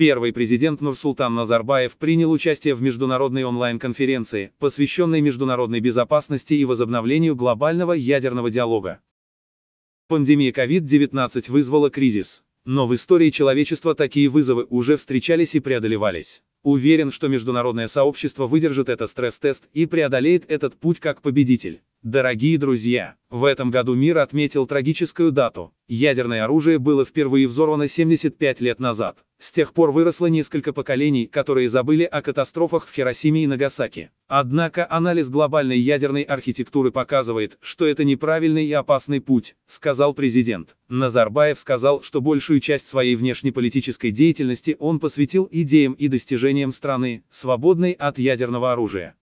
Первый президент Нурсултан Назарбаев принял участие в международной онлайн-конференции, посвященной международной безопасности и возобновлению глобального ядерного диалога. Пандемия COVID-19 вызвала кризис. Но в истории человечества такие вызовы уже встречались и преодолевались. Уверен, что международное сообщество выдержит этот стресс-тест и преодолеет этот путь как победитель. Дорогие друзья, в этом году мир отметил трагическую дату. Ядерное оружие было впервые взорвано 75 лет назад. С тех пор выросло несколько поколений, которые забыли о катастрофах в Хиросиме и Нагасаки. Однако анализ глобальной ядерной архитектуры показывает, что это неправильный и опасный путь, сказал президент. Назарбаев сказал, что большую часть своей внешнеполитической деятельности он посвятил идеям и достижениям страны, свободной от ядерного оружия.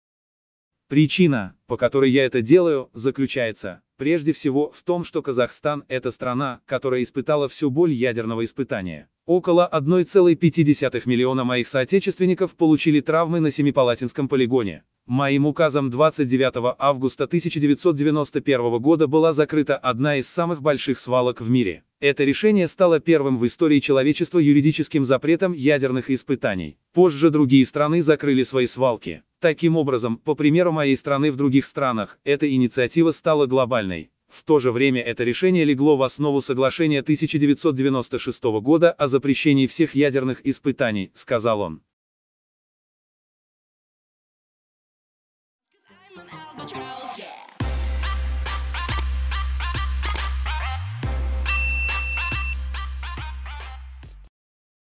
Причина, по которой я это делаю, заключается, прежде всего, в том, что Казахстан – это страна, которая испытала всю боль ядерного испытания. Около 1,5 миллиона моих соотечественников получили травмы на Семипалатинском полигоне. Моим указом 29 августа 1991 года была закрыта одна из самых больших свалок в мире. Это решение стало первым в истории человечества юридическим запретом ядерных испытаний. Позже другие страны закрыли свои свалки. Таким образом, по примеру моей страны в других странах, эта инициатива стала глобальной. В то же время это решение легло в основу соглашения 1996 года о запрещении всех ядерных испытаний, сказал он. albatross. Yeah.